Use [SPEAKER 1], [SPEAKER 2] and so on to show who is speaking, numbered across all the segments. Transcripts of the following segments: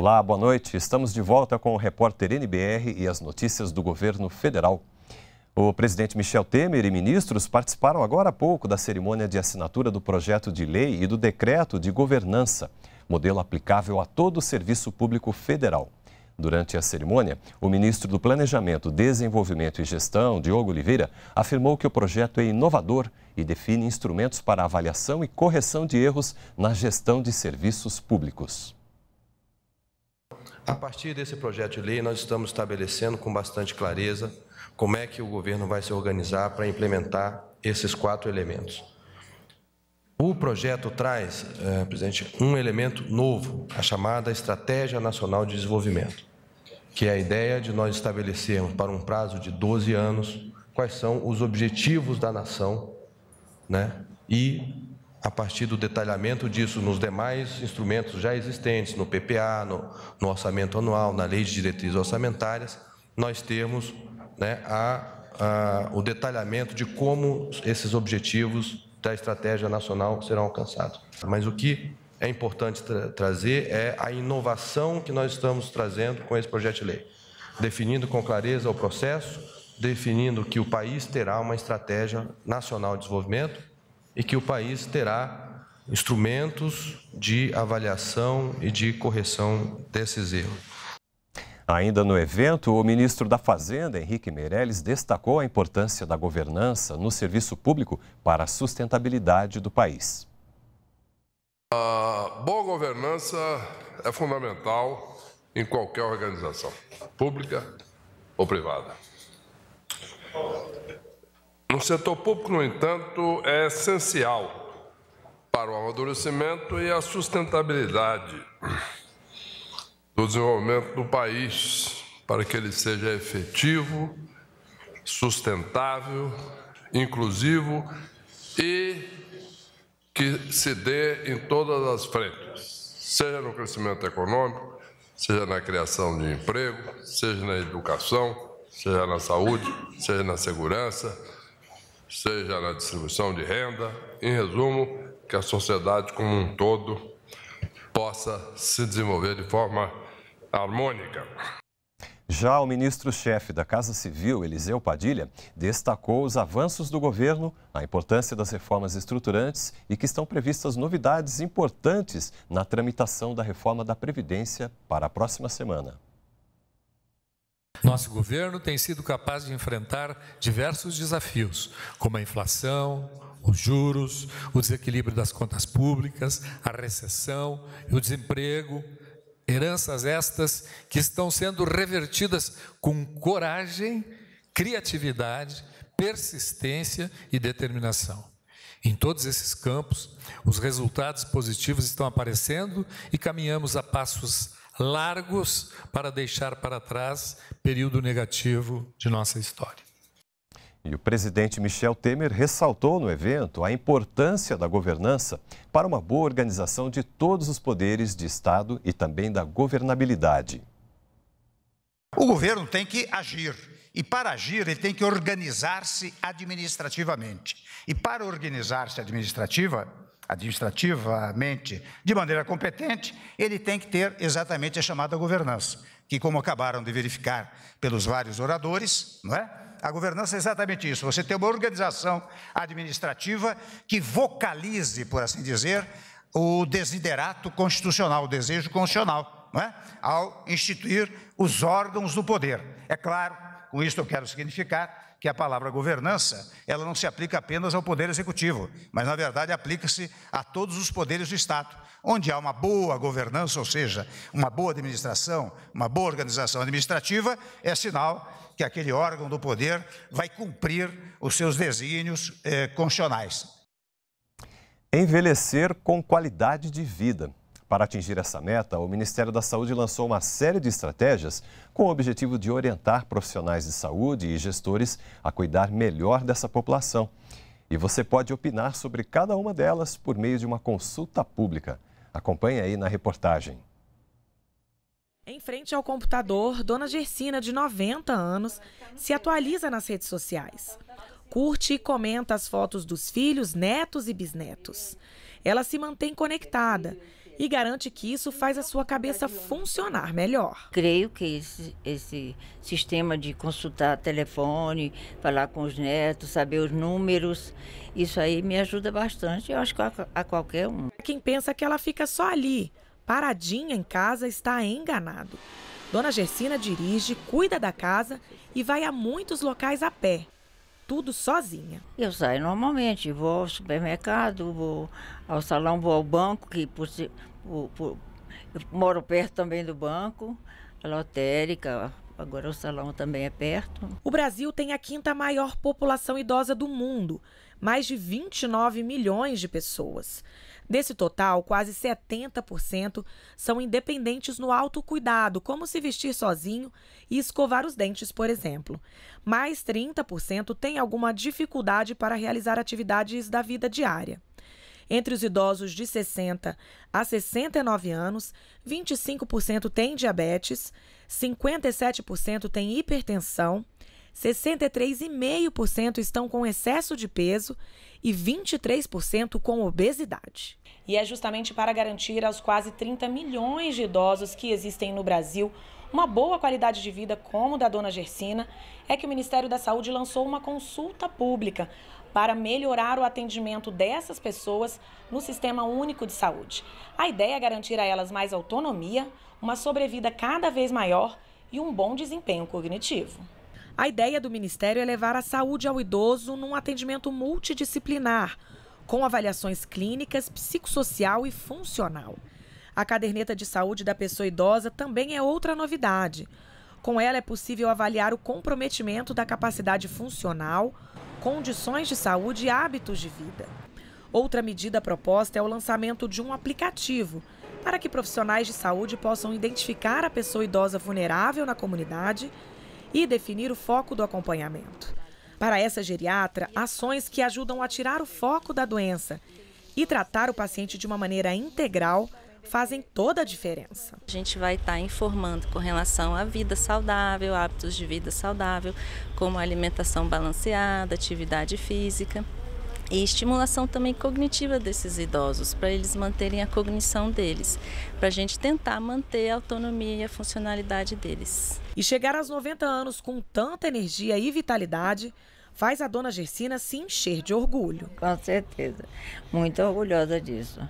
[SPEAKER 1] Olá, boa noite. Estamos de volta com o repórter NBR e as notícias do governo federal. O presidente Michel Temer e ministros participaram agora há pouco da cerimônia de assinatura do projeto de lei e do decreto de governança, modelo aplicável a todo o serviço público federal. Durante a cerimônia, o ministro do Planejamento, Desenvolvimento e Gestão, Diogo Oliveira, afirmou que o projeto é inovador e define instrumentos para avaliação e correção de erros na gestão de serviços públicos.
[SPEAKER 2] A partir desse projeto de lei, nós estamos estabelecendo com bastante clareza como é que o governo vai se organizar para implementar esses quatro elementos. O projeto traz, eh, presidente, um elemento novo, a chamada Estratégia Nacional de Desenvolvimento, que é a ideia de nós estabelecermos para um prazo de 12 anos quais são os objetivos da nação né, e a partir do detalhamento disso nos demais instrumentos já existentes, no PPA, no, no orçamento anual, na lei de diretrizes orçamentárias, nós temos né, a, a, o detalhamento de como esses objetivos da estratégia nacional serão alcançados. Mas o que é importante tra trazer é a inovação que nós estamos trazendo com esse projeto de lei, definindo com clareza o processo, definindo que o país terá uma estratégia nacional de desenvolvimento e que o país terá instrumentos de avaliação e de correção desses erros. Ainda no evento,
[SPEAKER 1] o ministro da Fazenda, Henrique Meirelles, destacou a importância da governança no serviço público para a sustentabilidade do país.
[SPEAKER 3] A boa governança é fundamental em qualquer organização, pública ou privada. O setor público, no entanto, é essencial para o amadurecimento e a sustentabilidade do desenvolvimento do país, para que ele seja efetivo, sustentável, inclusivo e que se dê em todas as frentes, seja no crescimento econômico, seja na criação de emprego, seja na educação, seja na saúde, seja na segurança seja na distribuição de renda, em resumo, que a sociedade como um todo
[SPEAKER 1] possa se desenvolver de forma harmônica. Já o ministro-chefe da Casa Civil, Eliseu Padilha, destacou os avanços do governo, a importância das reformas estruturantes e que estão previstas novidades importantes na tramitação da reforma da Previdência para a próxima semana.
[SPEAKER 3] Nosso governo tem sido capaz de enfrentar diversos desafios, como a inflação, os juros, o desequilíbrio das contas públicas, a recessão e o desemprego. Heranças estas que estão sendo revertidas com coragem, criatividade, persistência e determinação. Em todos esses campos, os resultados positivos estão aparecendo e caminhamos a passos largos para deixar para trás período negativo de nossa história.
[SPEAKER 1] E o presidente Michel Temer ressaltou no evento a importância da governança para uma boa organização de todos os poderes de Estado e também da governabilidade.
[SPEAKER 4] O governo tem que agir. E para agir, ele tem que organizar-se administrativamente. E para organizar-se administrativa, administrativamente, de maneira competente, ele tem que ter exatamente a chamada governança, que como acabaram de verificar pelos vários oradores, não é? A governança é exatamente isso. Você tem uma organização administrativa que vocalize, por assim dizer, o desiderato constitucional, o desejo constitucional, não é? ao instituir os órgãos do poder. É claro, com isso eu quero significar que a palavra governança, ela não se aplica apenas ao poder executivo, mas na verdade aplica-se a todos os poderes do Estado. Onde há uma boa governança, ou seja, uma boa administração, uma boa organização administrativa, é sinal que aquele órgão do poder vai cumprir os seus desígnios eh, constitucionais.
[SPEAKER 1] Envelhecer com qualidade de vida. Para atingir essa meta, o Ministério da Saúde lançou uma série de estratégias com o objetivo de orientar profissionais de saúde e gestores a cuidar melhor dessa população. E você pode opinar sobre cada uma delas por meio de uma consulta pública. Acompanhe aí na reportagem.
[SPEAKER 5] Em frente ao computador, Dona Gersina, de 90 anos, se atualiza nas redes sociais. Curte e comenta as fotos dos filhos, netos e bisnetos. Ela se mantém conectada e garante que isso faz a sua cabeça funcionar melhor. Creio que esse, esse sistema de consultar telefone, falar com os netos, saber os números, isso aí me ajuda bastante. Eu acho que a, a qualquer um. Quem pensa que ela fica só ali, paradinha em casa, está enganado. Dona Gersina dirige, cuida da casa e vai a muitos locais a pé tudo sozinha. Eu saio normalmente, vou ao supermercado, vou ao salão, vou ao banco, que por, por, eu moro perto também do banco, a lotérica, agora o salão também é perto. O Brasil tem a quinta maior população idosa do mundo, mais de 29 milhões de pessoas. Desse total, quase 70% são independentes no autocuidado, como se vestir sozinho e escovar os dentes, por exemplo. Mais 30% têm alguma dificuldade para realizar atividades da vida diária. Entre os idosos de 60 a 69 anos, 25% têm diabetes, 57% têm hipertensão, 63,5% estão com excesso de peso e 23% com obesidade. E é justamente para garantir aos quase 30 milhões de idosos que existem no Brasil uma boa qualidade de vida como da dona Gersina, é que o Ministério da Saúde lançou uma consulta pública para melhorar o atendimento dessas pessoas no Sistema Único de Saúde. A ideia é garantir a elas mais autonomia, uma sobrevida cada vez maior e um bom desempenho cognitivo. A ideia do Ministério é levar a saúde ao idoso num atendimento multidisciplinar, com avaliações clínicas, psicossocial e funcional. A caderneta de saúde da pessoa idosa também é outra novidade. Com ela é possível avaliar o comprometimento da capacidade funcional, condições de saúde e hábitos de vida. Outra medida proposta é o lançamento de um aplicativo para que profissionais de saúde possam identificar a pessoa idosa vulnerável na comunidade e definir o foco do acompanhamento. Para essa geriatra, ações que ajudam a tirar o foco da doença e tratar o paciente de uma maneira integral fazem toda a diferença. A gente vai estar tá informando com relação à vida saudável, hábitos de vida saudável, como alimentação balanceada, atividade física e estimulação também cognitiva desses idosos, para eles manterem a cognição deles, para a gente tentar manter a autonomia e a funcionalidade deles. E chegar aos 90 anos com tanta energia e vitalidade faz a dona Gersina se encher de orgulho. Com certeza, muito orgulhosa disso.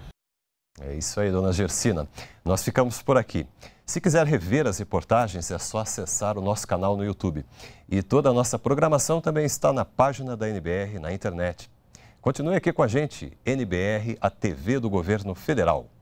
[SPEAKER 1] É isso aí, dona Gersina. Nós ficamos por aqui. Se quiser rever as reportagens, é só acessar o nosso canal no YouTube. E toda a nossa programação também está na página da NBR na internet. Continue aqui com a gente, NBR, a TV do Governo Federal.